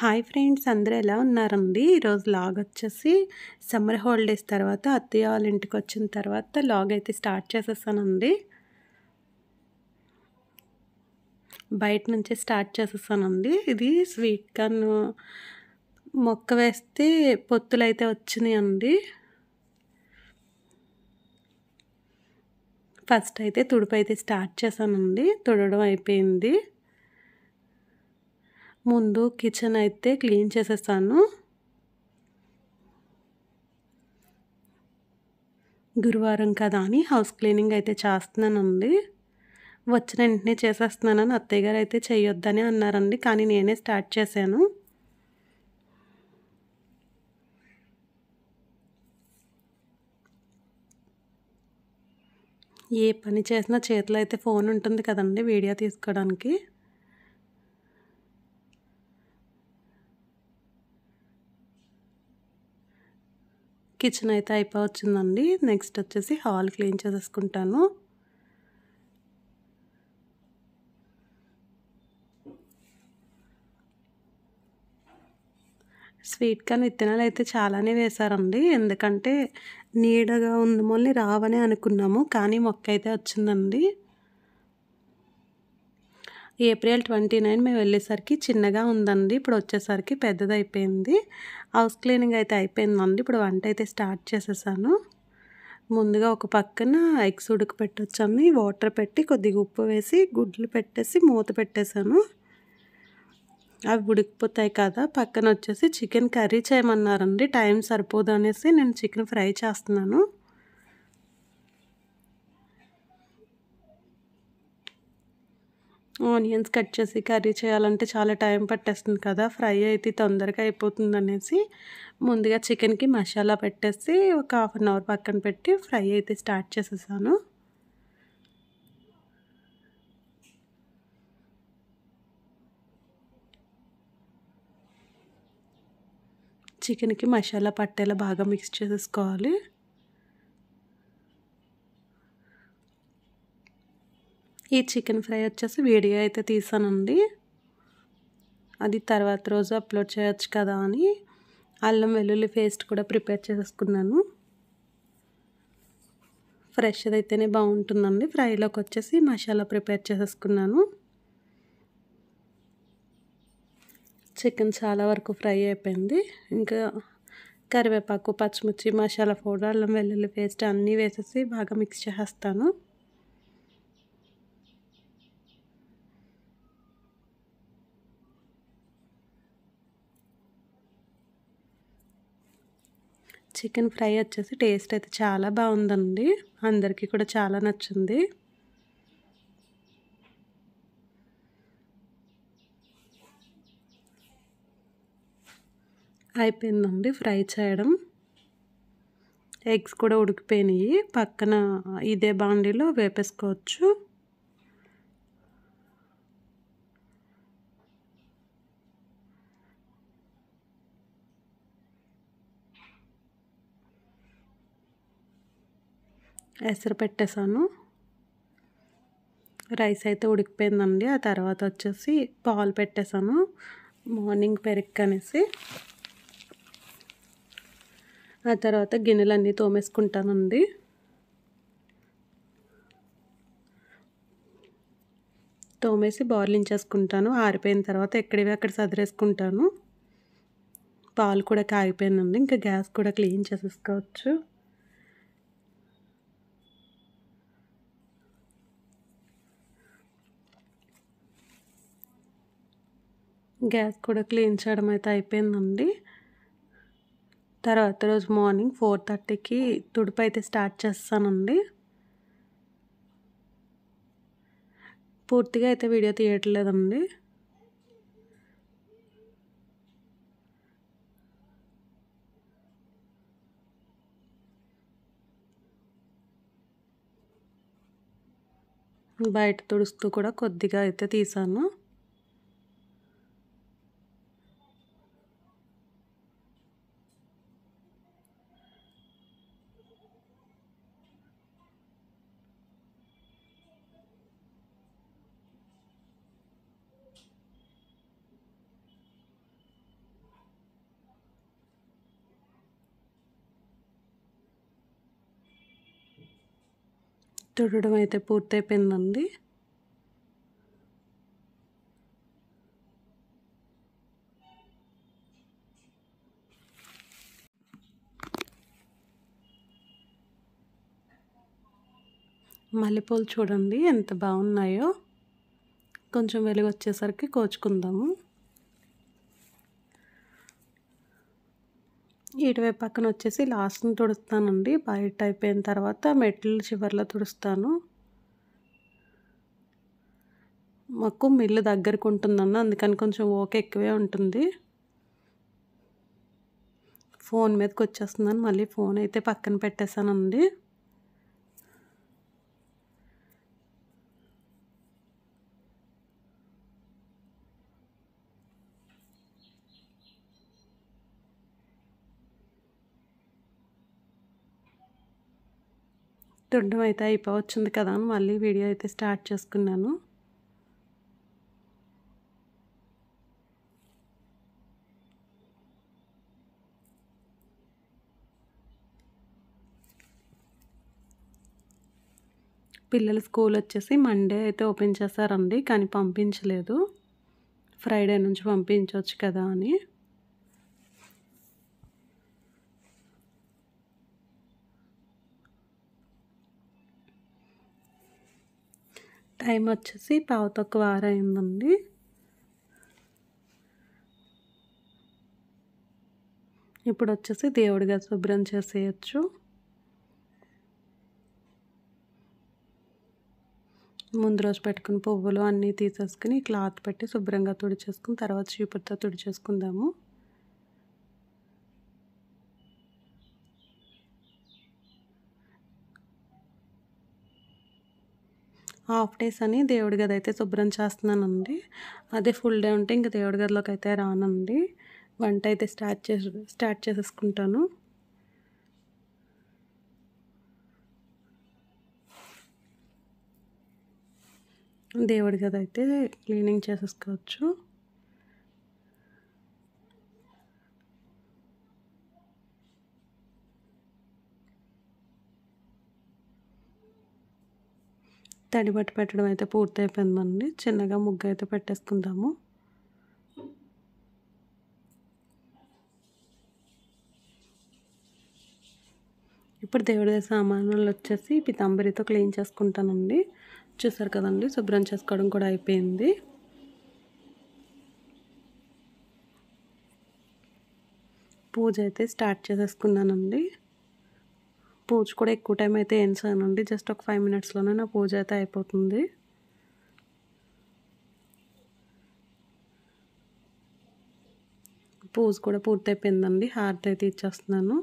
hi friends అందరూ ఎలా ఉన్నారండి ఈరోజు లాగ్ వచ్చేసి సమ్మర్ హాలిడేస్ తర్వాత అత్తయ్య వాళ్ళ ఇంటికి వచ్చిన తర్వాత లాగ్ అయితే స్టార్ట్ చేసేసానండి బయట నుంచే స్టార్ట్ చేసేసానండి ఇది స్వీట్ కార్న్ మొక్క వేస్తే పొత్తులు అయితే వచ్చినాయండి ఫస్ట్ అయితే తుడుపు అయితే స్టార్ట్ చేశానండి తుడడం అయిపోయింది ముందు కిచెన్ అయితే క్లీన్ చేసేస్తాను గురువారం కదా అని హౌస్ క్లీనింగ్ అయితే చేస్తున్నానండి వచ్చిన వెంటనే చేసేస్తున్నానని అత్తయ్య గారు అయితే చేయొద్దని అన్నారండి కానీ నేనే స్టార్ట్ చేశాను ఏ పని చేసినా చేతిలో అయితే ఫోన్ ఉంటుంది కదండి వీడియో తీసుకోవడానికి కిచెన్ అయితే అయిపోవచ్చిందండి నెక్స్ట్ వచ్చేసి హాల్ క్లీన్ చేసేసుకుంటాను స్వీట్ కార్న్ విత్తనాలు అయితే చాలానే వేశారండి ఎందుకంటే నీడగా ఉన్న మొల్ని రావని అనుకున్నాము కానీ మొక్క అయితే వచ్చిందండి ఏప్రిల్ ట్వంటీ నైన్ మేము వెళ్ళేసరికి చిన్నగా ఉందండి ఇప్పుడు వచ్చేసరికి పెద్దదైపోయింది హౌస్ క్లీనింగ్ అయితే అయిపోయిందండి ఇప్పుడు వంట అయితే స్టార్ట్ చేసేసాను ముందుగా ఒక పక్కన ఎగ్స్ ఉడుకు పెట్టొచ్చాను వాటర్ పెట్టి కొద్దిగా ఉప్పు వేసి గుడ్లు పెట్టేసి మూత పెట్టేశాను అవి ఉడికిపోతాయి కదా పక్కన వచ్చేసి చికెన్ కర్రీ చేయమన్నారండి టైం సరిపోదు అనేసి నేను చికెన్ ఫ్రై చేస్తున్నాను ఆనియన్స్ కట్ చేసి కర్రీ చేయాలంటే చాలా టైం పట్టేస్తుంది కదా ఫ్రై అయితే తొందరగా అయిపోతుంది అనేసి ముందుగా చికెన్కి మసాలా పెట్టేసి ఒక హాఫ్ అన్ అవర్ పక్కన పెట్టి ఫ్రై అయితే స్టార్ట్ చేసేసాను చికెన్కి మసాలా పట్టేలా బాగా మిక్స్ చేసేసుకోవాలి ఈ చికెన్ ఫ్రై వచ్చేసి వీడియో అయితే తీసానండి అది తర్వాత రోజు అప్లోడ్ చేయొచ్చు కదా అని అల్లం వెల్లుల్లి పేస్ట్ కూడా ప్రిపేర్ చేసుకున్నాను ఫ్రెష్ అయితేనే బాగుంటుందండి ఫ్రైలోకి వచ్చేసి మసాలా ప్రిపేర్ చేసేసుకున్నాను చికెన్ చాలా వరకు ఫ్రై అయిపోయింది ఇంకా కరివేపాకు పచ్చిమిర్చి మసాలా పౌడర్ అల్లం వెల్లుల్లి పేస్ట్ అన్నీ వేసేసి బాగా మిక్స్ చేసేస్తాను చికెన్ ఫ్రై వచ్చేసి టేస్ట్ అయితే చాలా బాగుందండి అందరికీ కూడా చాలా నచ్చింది అయిపోయిందండి ఫ్రై చేయడం ఎగ్స్ కూడా ఉడికిపోయినాయి పక్కన ఇదే బాండీలో వేపేసుకోవచ్చు ఎసరు పెట్టేశాను రైస్ అయితే ఉడికిపోయిందండి ఆ తర్వాత వచ్చేసి పాలు పెట్టేశాను మార్నింగ్ అనేసి ఆ తర్వాత గిన్నెలన్నీ తోమేసుకుంటానండి తోమేసి చేసుకుంటాను ఆరిపోయిన తర్వాత ఎక్కడివి అక్కడ సదిరేసుకుంటాను పాలు కూడా కాగిపోయానండి ఇంకా గ్యాస్ కూడా క్లీన్ చేసేసుకోవచ్చు గ్యాస్ కూడా క్లీన్ చేయడం అయితే అయిపోయిందండి తర్వాత రోజు మార్నింగ్ ఫోర్ థర్టీకి తుడుపు అయితే స్టార్ట్ చేస్తానండి పూర్తిగా అయితే వీడియో తీయట్లేదండి బయట తుడుస్తూ కూడా కొద్దిగా అయితే తీసాను తుడడం అయితే పూర్తయిపోయిందండి మల్లెపూలు చూడండి ఎంత బాగున్నాయో కొంచెం వెలుగు వచ్చేసరికి కోచుకుందాము ఇటువైపు పక్కన వచ్చేసి లాస్ట్ని తుడుస్తానండి బయట అయిపోయిన తర్వాత మెట్లు చివరిలో తుడుస్తాను మాకు మిల్లు దగ్గరకు ఉంటుందన్న అందుకని కొంచెం ఓకే ఎక్కువే ఉంటుంది ఫోన్ మీదకి వచ్చేస్తుందని మళ్ళీ ఫోన్ అయితే పక్కన పెట్టేశానండి తుండం అయితే అయిపోవచ్చుంది కదా అని మళ్ళీ వీడియో అయితే స్టార్ట్ చేసుకున్నాను పిల్లల స్కూల్ వచ్చేసి మండే అయితే ఓపెన్ చేశారండి కానీ పంపించలేదు ఫ్రైడే నుంచి పంపించవచ్చు కదా అని టైం వచ్చేసి పావు తక్కువ ఆరైందండి ఇప్పుడు వచ్చేసి దేవుడిగా శుభ్రం చేసేయచ్చు ముందు రోజు పెట్టుకుని పువ్వులు అన్నీ తీసేసుకుని క్లాత్ పెట్టి శుభ్రంగా తుడిచేసుకుని తర్వాత చీపురుతో తుడిచేసుకుందాము హాఫ్ డేస్ అని దేవుడి గది అయితే శుభ్రం చేస్తున్నానండి అదే ఫుల్ డే ఉంటే ఇంకా దేవుడి గదిలోకి అయితే రానండి వంట అయితే స్టార్ట్ చే స్టార్ట్ చేసేసుకుంటాను దేవుడి గది అయితే క్లీనింగ్ చేసేసుకోవచ్చు తడి బట్టి పెట్టడం అయితే పూర్తయిపోయిందండి చిన్నగా ముగ్గు అయితే పెట్టేసుకుందాము ఇప్పుడు దేవుడి సామాన్లు వచ్చేసి పితాంబరితో క్లీన్ చేసుకుంటానండి చూసారు కదండి శుభ్రం చేసుకోవడం కూడా అయిపోయింది పూజ అయితే స్టార్ట్ చేసేసుకున్నానండి పూజ కూడా ఎక్కువ టైం అయితే వేయించానండి జస్ట్ ఒక ఫైవ్ మినిట్స్లోనే నా పూజ అయితే అయిపోతుంది పూజ కూడా పూర్తి అయిపోయిందండి హారతి అయితే ఇచ్చేస్తున్నాను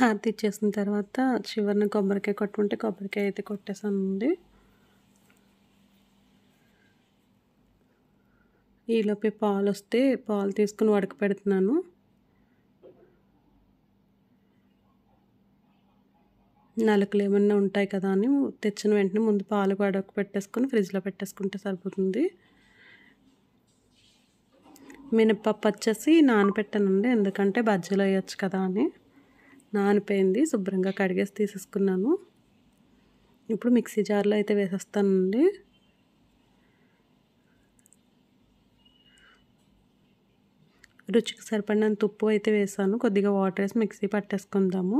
హారతి ఇచ్చేసిన తర్వాత చివరిని కొబ్బరికాయ కొట్టుకుంటే కొబ్బరికాయ అయితే కొట్టేసాను అండి ఈలోపే పాలు వస్తే పాలు తీసుకుని వడక పెడుతున్నాను నలకలు ఏమన్నా ఉంటాయి కదా అని తెచ్చిన వెంటనే ముందు పాలు వడక పెట్టేసుకొని ఫ్రిడ్జ్లో పెట్టేసుకుంటే సరిపోతుంది మినప్పప్పు వచ్చేసి నానబెట్టానండి ఎందుకంటే బజ్జీలు వేయచ్చు కదా అని నానిపోయింది శుభ్రంగా కడిగేసి తీసేసుకున్నాను ఇప్పుడు మిక్సీ జార్లో అయితే వేసేస్తానండి రుచికి సరిపడినంత ఉప్పు అయితే వేసాను కొద్దిగా వాటర్ వేసి మిక్సీ పట్టేసుకుందాము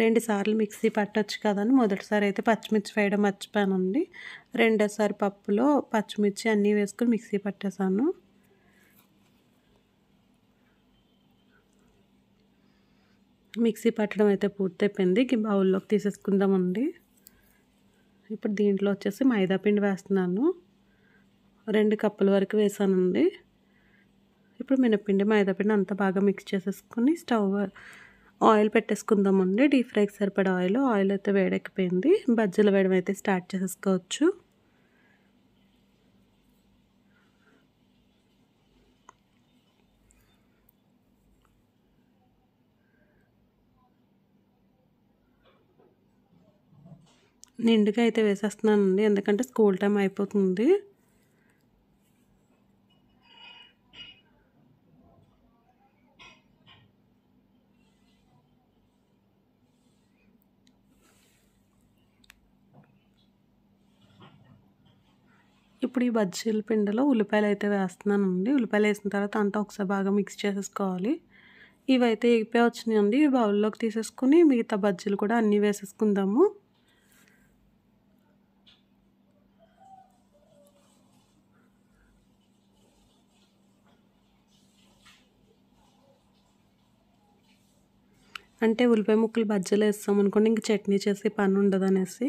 రెండుసార్లు మిక్సీ పట్టచ్చు కదండి మొదటిసారి అయితే పచ్చిమిర్చి వేయడం మర్చిపోయానండి రెండోసారి పప్పులో పచ్చిమిర్చి అన్నీ వేసుకుని మిక్సీ పట్టేశాను మిక్సీ పట్టడం అయితే పూర్తయిపోయింది బౌల్లోకి తీసేసుకుందామండి ఇప్పుడు దీంట్లో వచ్చేసి మైదా పిండి వేస్తున్నాను రెండు కప్పుల వరకు వేసానండి ఇప్పుడు మినపిండి మైదాపిండి అంతా బాగా మిక్స్ చేసేసుకుని స్టవ్ ఆయిల్ పెట్టేసుకుందామండి డీప్ ఫ్రైకి సరిపడే ఆయిల్ ఆయిల్ అయితే వేడెక్కిపోయింది బజ్జీలు వేయడం అయితే స్టార్ట్ చేసేసుకోవచ్చు నిండుగా అయితే వేసేస్తున్నానండి ఎందుకంటే స్కూల్ టైం అయిపోతుంది ఇప్పుడు ఈ బజ్జీల పిండిలో ఉల్లిపాయలు అయితే వేస్తున్నానండి ఉల్లిపాయలు వేసిన తర్వాత అంతా ఒకసారి బాగా మిక్స్ చేసేసుకోవాలి ఇవైతే ఎగిపోయి వచ్చినాయండి బౌల్లోకి తీసేసుకుని మిగతా బజ్జీలు కూడా అన్నీ వేసేసుకుందాము అంటే ఉల్లిపాయ ముక్కలు బజ్జీలు వేస్తాం అనుకోండి ఇంక చట్నీ చేసే పని ఉండదు అనేసి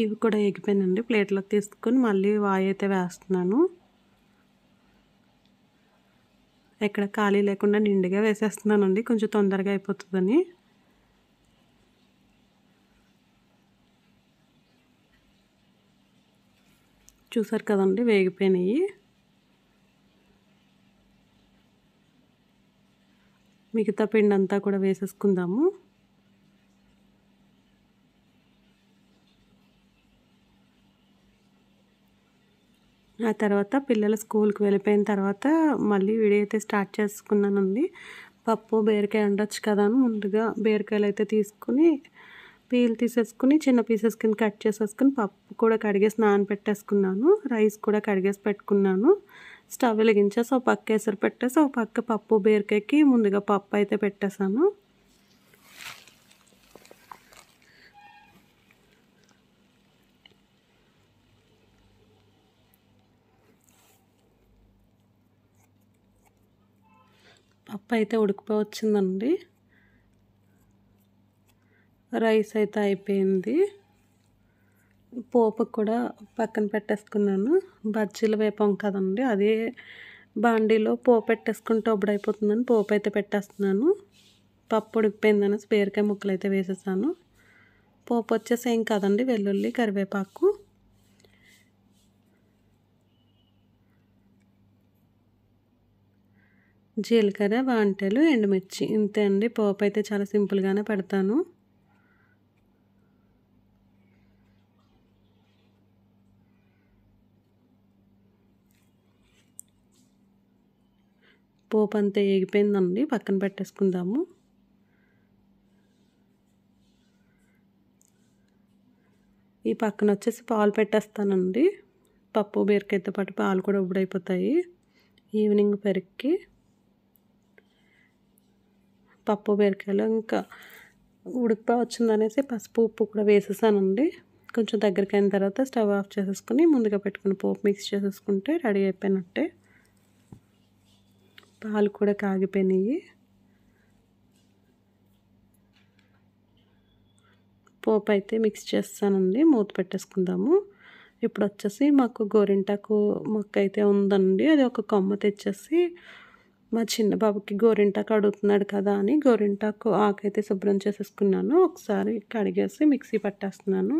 ఇవి కూడా ఎగిపోయినండి ప్లేట్లోకి తీసుకొని మళ్ళీ వాయి అయితే వేస్తున్నాను ఎక్కడ ఖాళీ లేకుండా నిండుగా వేసేస్తున్నానండి కొంచెం తొందరగా అయిపోతుందని చూసారు కదండి వేగిపోయినాయి మిగతా పిండి అంతా కూడా వేసేసుకుందాము ఆ తర్వాత పిల్లలు స్కూల్కి వెళ్ళిపోయిన తర్వాత మళ్ళీ వీడియో అయితే స్టార్ట్ చేసుకున్నానండి పప్పు బీరకాయ ఉండొచ్చు కదా అని ముందుగా బీరకాయలు అయితే తీసుకుని పీల్ తీసేసుకుని చిన్న పీసెస్ కింద కట్ చేసేసుకుని పప్పు కూడా కడిగేసి పెట్టేసుకున్నాను రైస్ కూడా కడిగేసి పెట్టుకున్నాను స్టవ్ వెలిగించేసి ఒక పక్క ఎసరు పెట్టేసి ఒక పక్క పప్పు బీరకాయకి ముందుగా పప్పు అయితే పెట్టేశాను పప్పు అయితే ఉడికిపోవచ్చిందండి రైస్ అయితే అయిపోయింది పోపు కూడా పక్కన పెట్టేసుకున్నాను బజ్జీలు వేపం కదండి అదే బాండీలో పోపు పెట్టేసుకుంటే అయిపోతుందని పోపు అయితే పెట్టేస్తున్నాను పప్పు ఉడికిపోయిందని బీరకాయ ముక్కలు అయితే వేసేసాను పోపు వచ్చేసి ఏం కదండి వెల్లుల్లి కరివేపాకు జీలకర్ర వాంటలు ఎండుమిర్చి ఇంతే అండి పోపు అయితే చాలా సింపుల్గానే పెడతాను పోపు అంతా ఎగిపోయిందండి పక్కన పెట్టేసుకుందాము ఈ పక్కన వచ్చేసి పాలు పెట్టేస్తానండి పప్పు బీరకాయతో పాటు పాలు కూడా ఉబ్బుడైపోతాయి ఈవినింగ్ పెరిగి పప్పు బీరకాయలు ఇంకా వచ్చింది వచ్చిందనేసి పసుపు ఉప్పు కూడా వేసేసానండి కొంచెం దగ్గరికి అయిన తర్వాత స్టవ్ ఆఫ్ చేసేసుకుని ముందుగా పెట్టుకుని పోపు మిక్స్ చేసేసుకుంటే రెడీ అయిపోయినట్టే పాలు కూడా కాగిపోయినాయి పోపు అయితే మిక్స్ చేస్తానండి మూత పెట్టేసుకుందాము ఇప్పుడు వచ్చేసి మాకు గోరింటాకు మొక్క అయితే ఉందండి అది ఒక కొమ్మ తెచ్చేసి మా చిన్న బాబుకి గోరింటాకు అడుగుతున్నాడు కదా అని గోరింటాకు ఆకైతే శుభ్రం చేసేసుకున్నాను ఒకసారి కడిగేసి మిక్సీ పట్టేస్తున్నాను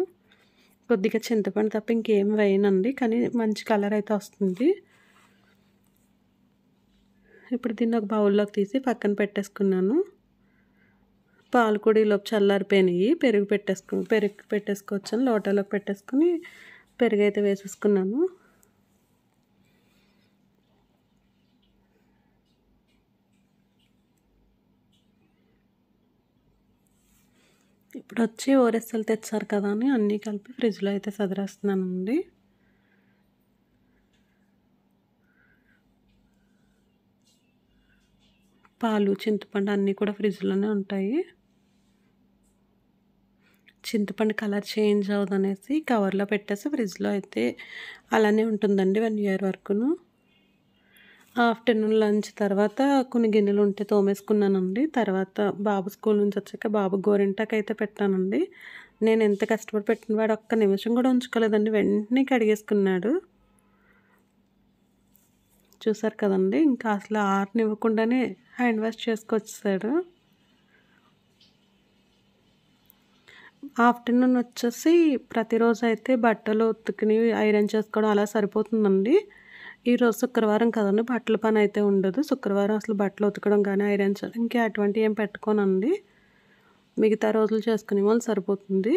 కొద్దిగా చింతపండు తప్ప ఇంకేం వేయనండి కానీ మంచి కలర్ అయితే వస్తుంది ఇప్పుడు దీన్ని ఒక బౌల్లోకి తీసి పక్కన పెట్టేసుకున్నాను పాలు కూడా ఈలోపు చల్లారిపోయినాయి పెరుగు పెట్టేసుకు పెరుగు పెట్టేసుకోవచ్చని లోటాలోకి పెట్టేసుకుని పెరుగు అయితే వేసేసుకున్నాను ఇప్పుడు వచ్చి ఓరెస్సలు తెచ్చారు కదా అని అన్నీ కలిపి ఫ్రిడ్జ్లో అయితే సదిరేస్తున్నానండి పాలు చింతపండు అన్నీ కూడా ఫ్రిడ్జ్లోనే ఉంటాయి చింతపండు కలర్ చేంజ్ అవ్వదనేసి కవర్లో పెట్టేసి ఫ్రిడ్జ్లో అయితే అలానే ఉంటుందండి వన్ ఇయర్ వరకును ఆఫ్టర్నూన్ లంచ్ తర్వాత కొన్ని గిన్నెలు ఉంటే తోమేసుకున్నానండి తర్వాత బాబు స్కూల్ నుంచి వచ్చాక బాబు గోరింటాకు అయితే పెట్టానండి నేను ఎంత కష్టపడి పెట్టిన వాడు ఒక్క నిమిషం కూడా ఉంచుకోలేదండి వెంటనే కడిగేసుకున్నాడు చూసారు కదండి ఇంకా అసలు ఆరనివ్వకుండానే హ్యాండ్ వాష్ చేసుకొచ్చేసాడు ఆఫ్టర్నూన్ వచ్చేసి ప్రతిరోజు అయితే బట్టలు ఉతుకుని ఐరన్ చేసుకోవడం అలా సరిపోతుందండి ఈరోజు శుక్రవారం కదండి బట్టల పని అయితే ఉండదు శుక్రవారం అసలు బట్టలు ఉతకడం కానీ ఐరన్ చేయడం ఇంకా అటువంటివి ఏం పెట్టుకోనండి మిగతా రోజులు చేసుకునే వాళ్ళు సరిపోతుంది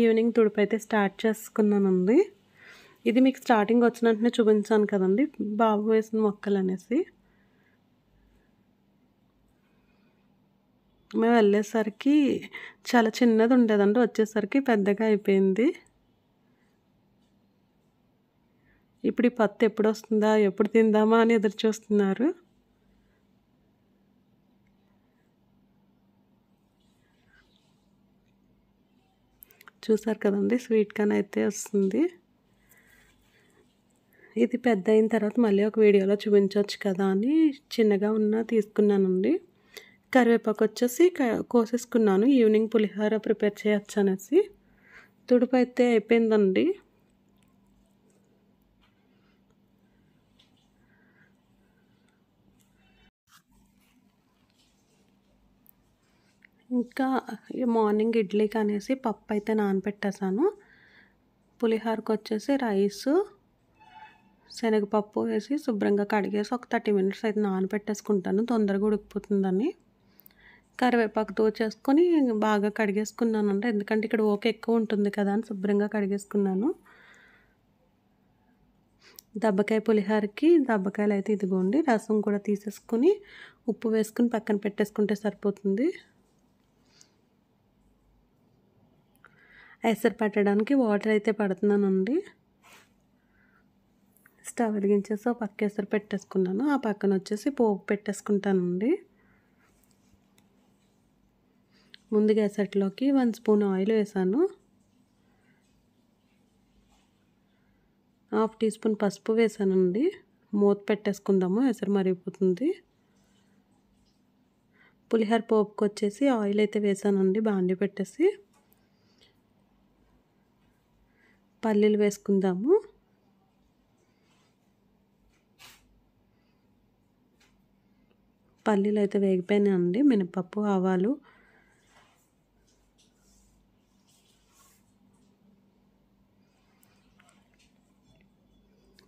ఈవినింగ్ తుడుపు అయితే స్టార్ట్ చేసుకున్నానండి ఇది మీకు స్టార్టింగ్ వచ్చినట్టునే చూపించాను కదండి బాబు వేసిన మొక్కలు అనేసి మేము వెళ్ళేసరికి చాలా చిన్నది ఉండేదండి వచ్చేసరికి పెద్దగా అయిపోయింది ఇప్పుడు ఈ పత్తి ఎప్పుడు వస్తుందా ఎప్పుడు తిందామా అని ఎదురు చూస్తున్నారు చూసారు కదండి స్వీట్ కాన్ అయితే వస్తుంది ఇది పెద్ద అయిన తర్వాత మళ్ళీ ఒక వీడియోలో చూపించవచ్చు కదా అని చిన్నగా ఉన్న తీసుకున్నానండి కరివేపాకు వచ్చేసి కోసేసుకున్నాను ఈవినింగ్ పులిహోర ప్రిపేర్ చేయొచ్చు అనేసి తుడుపు అయితే అయిపోయిందండి ఇంకా మార్నింగ్ ఇడ్లీకి అనేసి పప్పు అయితే నానబెట్టేసాను పులిహోరకు వచ్చేసి రైస్ శనగపప్పు వేసి శుభ్రంగా కడిగేసి ఒక థర్టీ మినిట్స్ అయితే నానపెట్టేసుకుంటాను తొందరగా ఉడికిపోతుందని కరివేపాకు దోచేసుకొని బాగా కడిగేసుకున్నాను అంటే ఎందుకంటే ఇక్కడ ఓకే ఎక్కువ ఉంటుంది కదా అని శుభ్రంగా కడిగేసుకున్నాను దబ్బకాయ పులిహోరకి దబ్బకాయలు అయితే ఇదిగోండి రసం కూడా తీసేసుకుని ఉప్పు వేసుకుని పక్కన పెట్టేసుకుంటే సరిపోతుంది ఎసరు పెట్టడానికి వాటర్ అయితే పడుతున్నానండి స్టవ్ వెలిగించేసి పక్క ఎసరు పెట్టేసుకున్నాను ఆ పక్కన వచ్చేసి పోపు పెట్టేసుకుంటానండి ముందుగా ఎసట్లోకి వన్ స్పూన్ ఆయిల్ వేసాను హాఫ్ టీ స్పూన్ పసుపు వేసానండి మూత పెట్టేసుకుందాము ఎసరు మరిగిపోతుంది పులిహోర పోపుకి వచ్చేసి ఆయిల్ అయితే వేసానండి బాండి పెట్టేసి పల్లీలు వేసుకుందాము పల్లీలు అయితే వేగిపోయినాయండి మినపప్పు ఆవాలు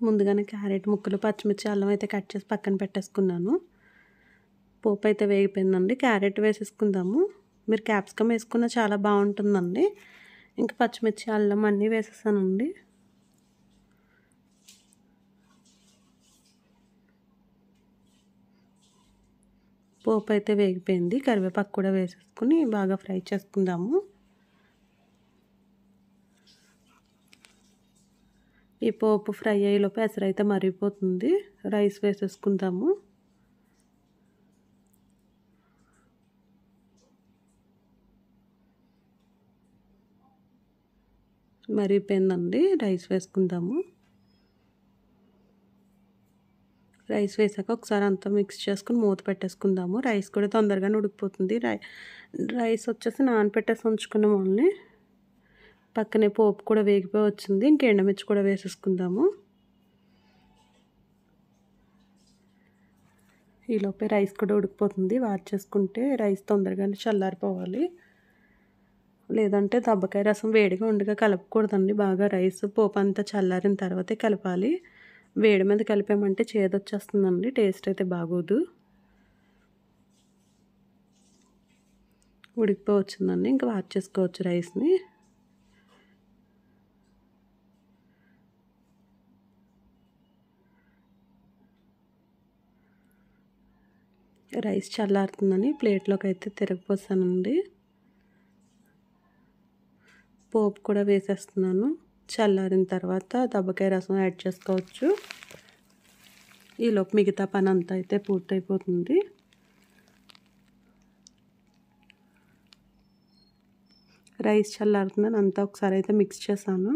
ముందుగానే క్యారెట్ ముక్కలు పచ్చిమిర్చి అల్లం అయితే కట్ చేసి పక్కన పెట్టేసుకున్నాను పోపు అయితే వేగిపోయిందండి క్యారెట్ వేసేసుకుందాము మీరు క్యాప్సికమ్ వేసుకున్న చాలా బాగుంటుందండి ఇంకా పచ్చిమిర్చి అల్లం అన్నీ వేసేసానండి పోపు అయితే వేగిపోయింది కరివేపాకు కూడా వేసేసుకుని బాగా ఫ్రై చేసుకుందాము ఈ పోపు ఫ్రై అయ్యేలోపు ఎసరైతే మరిగిపోతుంది రైస్ వేసేసుకుందాము మరిగిపోయిందండి రైస్ వేసుకుందాము రైస్ వేసాక ఒకసారి అంతా మిక్స్ చేసుకుని మూత పెట్టేసుకుందాము రైస్ కూడా తొందరగానే ఉడికిపోతుంది రై రైస్ వచ్చేసి నానపెట్టేసి ఉంచుకున్నాం ఓన్లీ పక్కనే పోపు కూడా వేగిపోయి వచ్చింది ఇంక ఎండమిర్చి కూడా వేసేసుకుందాము ఈలోపే రైస్ కూడా ఉడికిపోతుంది వాడి చేసుకుంటే రైస్ తొందరగానే చల్లారిపోవాలి లేదంటే దబ్బకాయ రసం వేడిగా ఉండగా కలపకూడదండి బాగా రైస్ పోపు అంతా చల్లారిన తర్వాతే కలపాలి వేడి మీద కలిపామంటే చేదొచ్చేస్తుందండి టేస్ట్ అయితే బాగోదు ఉడికిపోవచ్చుందండి ఇంకా వాచ్ చేసుకోవచ్చు రైస్ని రైస్ చల్లారుతుందని ప్లేట్లోకి అయితే తిరగపోసానండి పోపు కూడా వేసేస్తున్నాను చల్లారిన తర్వాత దబ్బకాయ రసం యాడ్ చేసుకోవచ్చు ఈలోపు మిగతా పని అంతా అయితే పూర్తయిపోతుంది రైస్ చల్లారుతుందని అంతా ఒకసారి అయితే మిక్స్ చేశాను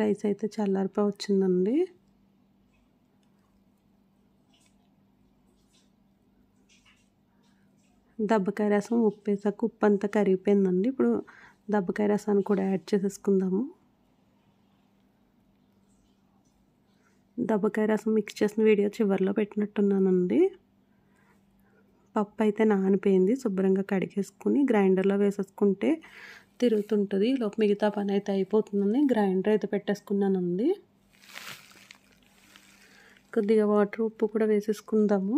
రైస్ అయితే చల్లారిపో వచ్చిందండి దబ్బకాయ రసం ఉప్పేసాక ఉప్పు అంతా కరిగిపోయిందండి ఇప్పుడు దబ్బకాయ రసాన్ని కూడా యాడ్ చేసేసుకుందాము దబ్బకాయ రసం మిక్స్ చేసిన వీడియో చివరిలో పెట్టినట్టున్నానండి పప్పు అయితే నానిపోయింది శుభ్రంగా కడిగేసుకుని గ్రైండర్లో వేసేసుకుంటే తిరుగుతుంటుంది లోప మిగతా పని అయితే అయిపోతుందని గ్రైండర్ అయితే పెట్టేసుకున్నాను అండి కొద్దిగా వాటర్ ఉప్పు కూడా వేసేసుకుందాము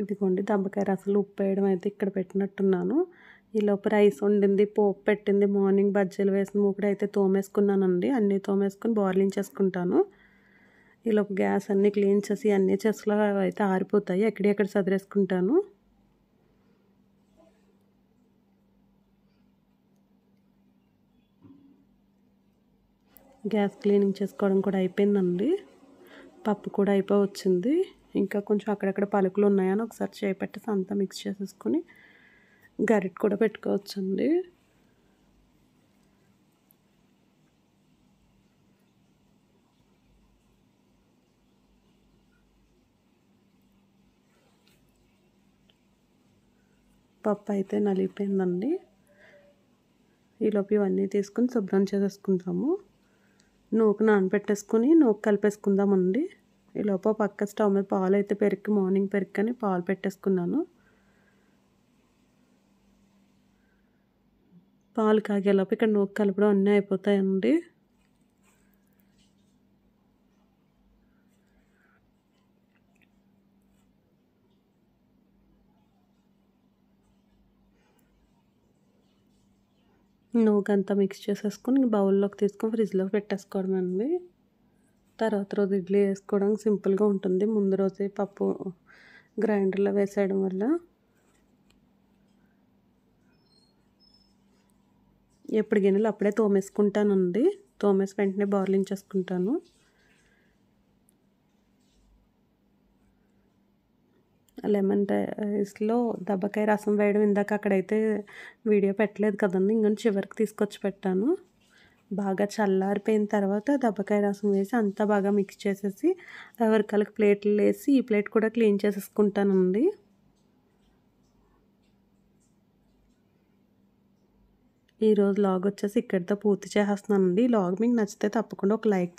ఇదిగోండి దమ్మకాయ రసలు ఉప్పు వేయడం అయితే ఇక్కడ పెట్టినట్టున్నాను ఈలోపు రైస్ వండింది పోపు పెట్టింది మార్నింగ్ బజ్జీలు వేసిన మూకుడు అయితే తోమేసుకున్నానండి అన్నీ తోమేసుకుని బాయిలింగ్ చేసుకుంటాను ఈలోపు గ్యాస్ అన్నీ క్లీన్ చేసి అన్నీ చెస్లో అయితే ఆరిపోతాయి ఎక్కడెక్కడ సదిరేసుకుంటాను గ్యాస్ క్లీనింగ్ చేసుకోవడం కూడా అయిపోయిందండి పప్పు కూడా అయిపోవచ్చింది ఇంకా కొంచెం అక్కడక్కడ పలుకులు ఉన్నాయని ఒకసారి చేపెట్టి అంతా మిక్స్ చేసేసుకొని గరిట్ కూడా పెట్టుకోవచ్చండి పప్పు అయితే నలిగిపోయిందండి ఈలోపు ఇవన్నీ తీసుకుని శుభ్రం చేసేసుకుందాము నూకు నానబెట్టేసుకుని నూకు కలిపేసుకుందామండి ఈలోపు పక్క స్టవ్ మీద పాలు అయితే పెరిగి మార్నింగ్ పెరిగి కానీ పాలు పెట్టేసుకున్నాను పాలు కాగేలోపు ఇక్కడ నూకు కలపడం అన్నీ అయిపోతాయండి నూకంతా మిక్స్ చేసేసుకొని బౌల్లోకి తీసుకొని ఫ్రిడ్జ్లోకి పెట్టేసుకోవడం అండి తర్వాత రోజు ఇడ్లీ వేసుకోవడానికి సింపుల్గా ఉంటుంది ముందు రోజే పప్పు గ్రైండర్లో వేసేయడం వల్ల ఎప్పుడు గిన్నెలు అప్పుడే తోమేసుకుంటానండి తోమేసి వెంటనే బార్లించేసుకుంటాను లెమన్ రైస్లో దబ్బకాయ రసం వేయడం ఇందాక అక్కడైతే వీడియో పెట్టలేదు కదండి ఇంకా చివరికి తీసుకొచ్చి పెట్టాను బాగా చల్లారిపోయిన తర్వాత దబ్బకాయ రసం వేసి అంతా బాగా మిక్స్ చేసేసి రవరకాలకు ప్లేట్లు వేసి ఈ ప్లేట్ కూడా క్లీన్ చేసేసుకుంటానండి ఈరోజు లాగ్ వచ్చేసి ఇక్కడితో పూర్తి చేస్తున్నానండి ఈ లాగ్ మీకు నచ్చితే తప్పకుండా ఒక లైక్